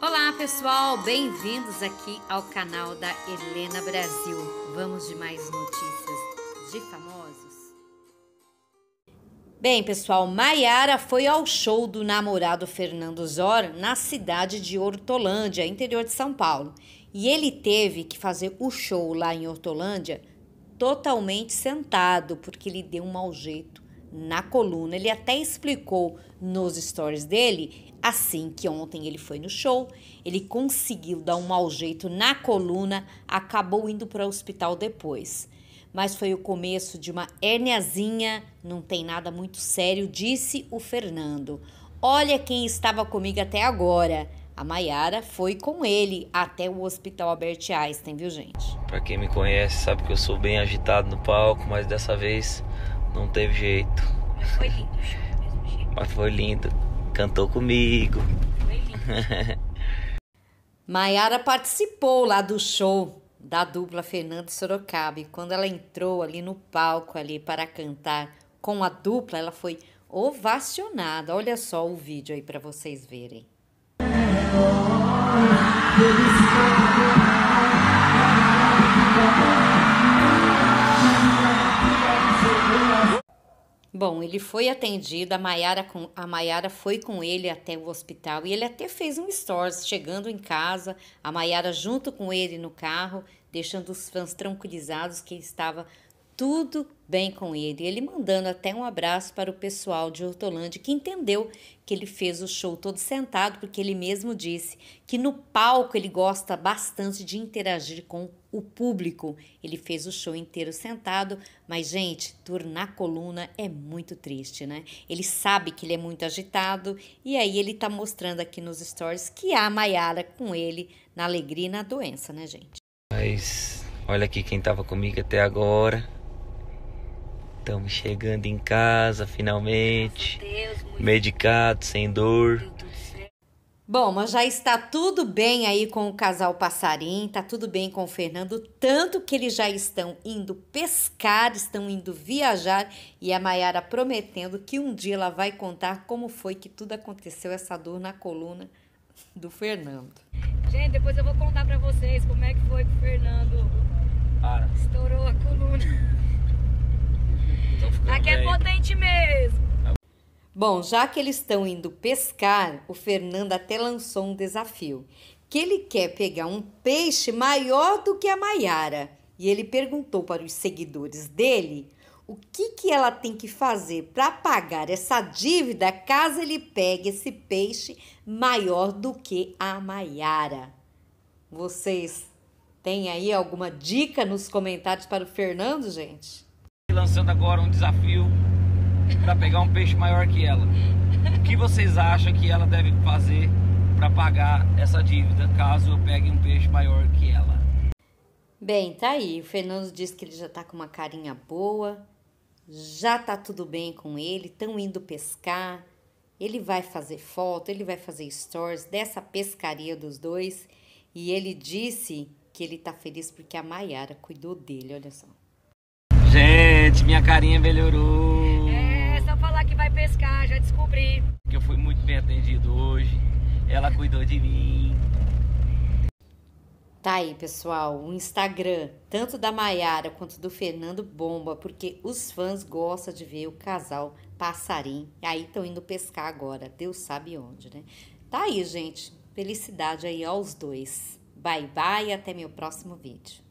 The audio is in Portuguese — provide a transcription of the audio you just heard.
Olá pessoal, bem-vindos aqui ao canal da Helena Brasil. Vamos de mais notícias de famosos. Bem, pessoal, Maiara foi ao show do namorado Fernando Zor na cidade de Hortolândia, interior de São Paulo. E ele teve que fazer o show lá em Hortolândia totalmente sentado, porque ele deu um mau jeito na coluna. Ele até explicou nos stories dele, assim que ontem ele foi no show, ele conseguiu dar um mau jeito na coluna, acabou indo para o hospital depois. Mas foi o começo de uma herniazinha, não tem nada muito sério, disse o Fernando. Olha quem estava comigo até agora. A Maiara foi com ele até o Hospital Albert Einstein, viu, gente? Para quem me conhece, sabe que eu sou bem agitado no palco, mas dessa vez não teve jeito. Mas foi lindo o show mesmo, Mas foi lindo. Cantou comigo. Maiara participou lá do show da dupla Fernando Sorocaba. E quando ela entrou ali no palco ali para cantar com a dupla, ela foi ovacionada. Olha só o vídeo aí para vocês verem. Bom, ele foi atendido, a Maiara, a mayara foi com ele até o hospital e ele até fez um stories chegando em casa, a Maiara junto com ele no carro, deixando os fãs tranquilizados que ele estava tudo bem com ele. Ele mandando até um abraço para o pessoal de Hortolândia que entendeu que ele fez o show todo sentado, porque ele mesmo disse que no palco ele gosta bastante de interagir com o público. Ele fez o show inteiro sentado, mas gente, na coluna é muito triste, né? Ele sabe que ele é muito agitado e aí ele tá mostrando aqui nos stories que há Maiara com ele na alegria e na doença, né, gente? Mas olha aqui quem tava comigo até agora Estamos chegando em casa finalmente. Deus, medicado, sem dor. Bom, mas já está tudo bem aí com o casal Passarim, tá tudo bem com o Fernando, tanto que eles já estão indo pescar, estão indo viajar e a Maiara prometendo que um dia ela vai contar como foi que tudo aconteceu essa dor na coluna do Fernando. Gente, depois eu vou contar para vocês como é que foi que o Fernando estourou a coluna. Então Aqui é potente mesmo. Bom, já que eles estão indo pescar, o Fernando até lançou um desafio. Que ele quer pegar um peixe maior do que a Maiara. E ele perguntou para os seguidores dele o que, que ela tem que fazer para pagar essa dívida caso ele pegue esse peixe maior do que a Maiara. Vocês têm aí alguma dica nos comentários para o Fernando, gente? lançando agora um desafio para pegar um peixe maior que ela. O que vocês acham que ela deve fazer para pagar essa dívida caso eu pegue um peixe maior que ela? Bem, tá aí. O Fernando disse que ele já tá com uma carinha boa, já tá tudo bem com ele, estão indo pescar. Ele vai fazer foto, ele vai fazer stories dessa pescaria dos dois. E ele disse que ele tá feliz porque a Maiara cuidou dele, olha só. Gente, minha carinha melhorou. É, só falar que vai pescar, já descobri. Que eu fui muito bem atendido hoje. Ela cuidou de mim. Tá aí, pessoal, o Instagram, tanto da Maiara quanto do Fernando bomba, porque os fãs gostam de ver o casal passarim. E aí estão indo pescar agora, Deus sabe onde, né? Tá aí, gente. Felicidade aí aos dois. Bye bye, e até meu próximo vídeo.